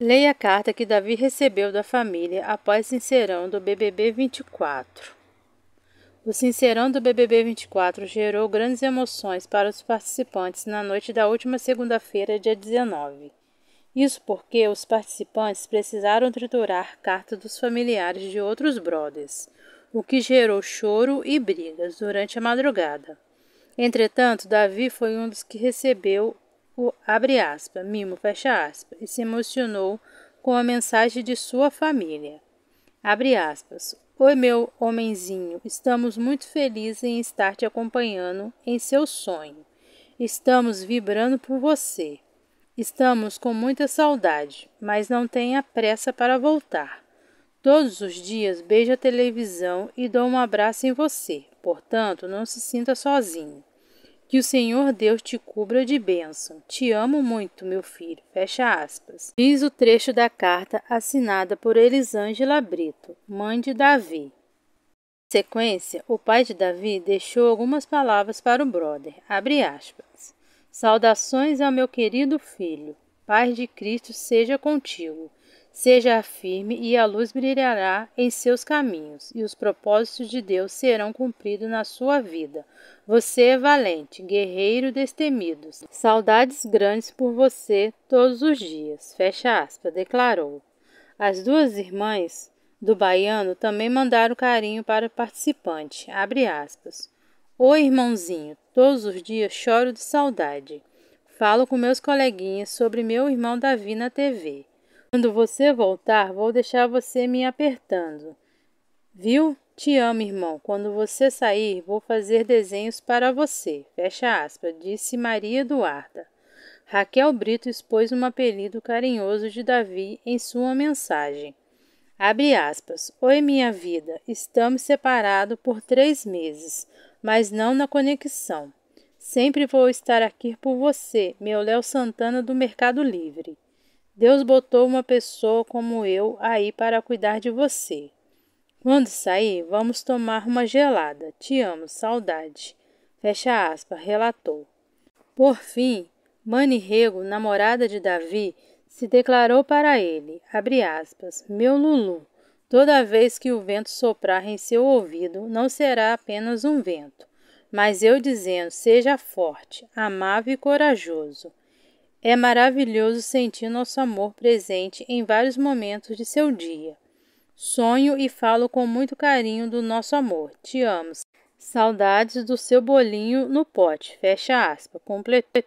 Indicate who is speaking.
Speaker 1: Leia a carta que Davi recebeu da família após Sincerão do BBB 24. O Sincerão do BBB 24 gerou grandes emoções para os participantes na noite da última segunda-feira, dia 19. Isso porque os participantes precisaram triturar cartas dos familiares de outros brothers, o que gerou choro e brigas durante a madrugada. Entretanto, Davi foi um dos que recebeu o abre aspa, Mimo fecha aspa, e se emocionou com a mensagem de sua família. Abre aspas. Oi, meu homenzinho, estamos muito felizes em estar te acompanhando em seu sonho. Estamos vibrando por você. Estamos com muita saudade, mas não tenha pressa para voltar. Todos os dias beijo a televisão e dou um abraço em você, portanto, não se sinta sozinho. Que o Senhor Deus te cubra de bênção. Te amo muito, meu filho. Fecha aspas. Diz o trecho da carta assinada por Elisângela Brito, mãe de Davi. Em sequência, o pai de Davi deixou algumas palavras para o brother. Abre aspas. Saudações ao meu querido filho. Paz de Cristo seja contigo. Seja firme e a luz brilhará em seus caminhos, e os propósitos de Deus serão cumpridos na sua vida. Você é valente, guerreiro destemido. Saudades grandes por você todos os dias. Fecha aspas, declarou. As duas irmãs do baiano também mandaram carinho para o participante. Abre aspas. Oi, irmãozinho, todos os dias choro de saudade. Falo com meus coleguinhas sobre meu irmão Davi na TV. Quando você voltar, vou deixar você me apertando. Viu? Te amo, irmão. Quando você sair, vou fazer desenhos para você. Fecha aspas, disse Maria Eduarda. Raquel Brito expôs um apelido carinhoso de Davi em sua mensagem. Abre aspas. Oi, minha vida. Estamos separados por três meses, mas não na conexão. Sempre vou estar aqui por você, meu Léo Santana do Mercado Livre. Deus botou uma pessoa como eu aí para cuidar de você. Quando sair, vamos tomar uma gelada. Te amo, saudade. Fecha aspas, relatou. Por fim, Mani Rego, namorada de Davi, se declarou para ele, abre aspas, meu Lulu, toda vez que o vento soprar em seu ouvido, não será apenas um vento, mas eu dizendo, seja forte, amável e corajoso. É maravilhoso sentir nosso amor presente em vários momentos de seu dia. Sonho e falo com muito carinho do nosso amor. Te amo. Saudades do seu bolinho no pote. Fecha aspas. Completou.